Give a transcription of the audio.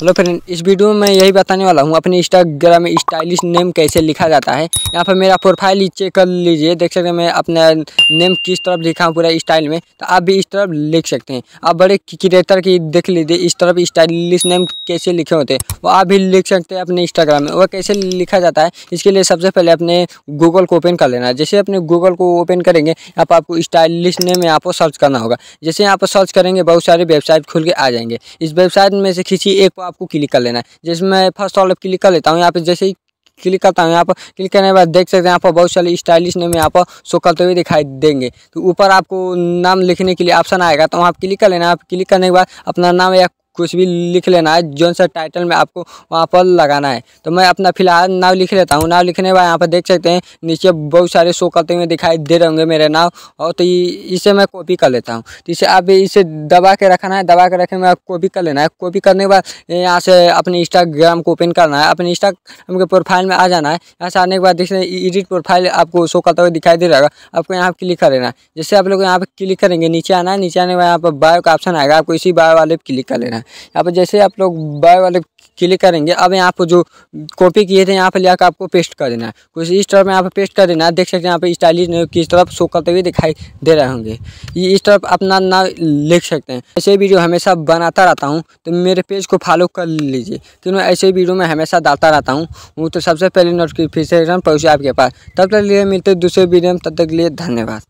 hello friend इस video में मैं यही बताने वाला हूँ अपने इंस्टाग्राम में स्टाइलिश नेम कैसे लिखा जाता है यहाँ पर मेरा प्रोफाइल चेक कर लीजिए देख सकते हैं मैं अपना नेम किस तरफ लिखा हूँ पूरा स्टाइल में तो आप भी इस तरफ लिख सकते हैं आप बड़े क्रिएटर की देख लीजिए इस तरफ स्टाइलिश नेम कैसे लिखे होते हैं वो आप भी लिख सकते हैं अपने इंस्टाग्राम में वह कैसे लिखा जाता है इसके लिए सबसे पहले अपने गूगल को ओपन कर लेना है जैसे अपने गूगल को ओपन करेंगे यहाँ पर आपको स्टाइलिश नेम यहाँ पर सर्च करना होगा जैसे यहाँ पर सर्च करेंगे बहुत सारे वेबसाइट खुल के आ जाएंगे इस वेबसाइट में से किसी एक आपको क्लिक कर लेना है जिसमें फर्स्ट ऑल क्लिक कर लेता हूँ यहाँ पे जैसे ही क्लिक करता हूँ यहाँ पर क्लिक करने के बाद देख सकते हैं यहाँ पर बहुत सारे स्टाइलिश नेम यहाँ पर शो करते हुए दिखाई देंगे तो ऊपर आपको नाम लिखने के लिए ऑप्शन आएगा तो वहाँ क्लिक कर लेना आप क्लिक करने के बाद अपना नाम या कुछ भी लिख लेना है जो सा टाइटल में आपको वहाँ पर लगाना है तो मैं अपना फिलहाल नाव लिख लेता हूँ नाव लिखने के बाद यहाँ पर देख सकते हैं नीचे बहुत सारे शो करते हुए दिखाई दे रहे होंगे मेरे नाव और तो इसे मैं कॉपी कर लेता हूँ तो इसे आप इसे दबा के रखना है दबा के रखने में कॉपी कर लेना है कॉपी करने के बाद यहाँ से अपने इंस्टाग्राम को ओपन करना है अपने इंस्टाग्राम के प्रोफाइल में आ जाना है यहाँ से आने के बाद देख सकते एडिट प्रोफाइल आपको शो करता हुआ दिखाई दे रहा है आपको यहाँ पर क्लिक कर लेना है जैसे आप लोग यहाँ पर क्लिक करेंगे नीचे आना है नीचे आने के बाद यहाँ पर बायो का ऑप्शन आएगा आपको इसी बायो वाले पर क्लिक कर लेना है यहाँ पर जैसे आप लोग बाय वाले क्लिक करेंगे अब यहाँ पर जो कॉपी किए थे यहाँ पर लिया आपको पेस्ट कर देना है कुछ इस तरफ यहाँ पर पेस्ट कर देना है देख सकते हैं यहाँ पर स्टाइलिश किस तरफ शो करते हुए दिखाई दे रहे होंगे ये इस तरफ अपना नाम लिख सकते हैं ऐसे वीडियो हमेशा बनाता रहता हूँ तो मेरे पेज को फॉलो कर लीजिए क्यों ऐसे वीडियो में हमेशा डालता रहता हूँ वो तो सबसे पहले नोटिफिकेशन पहुँचे आपके पास तब तक लिए मिलते दूसरे वीडियो में तब तक लिए धन्यवाद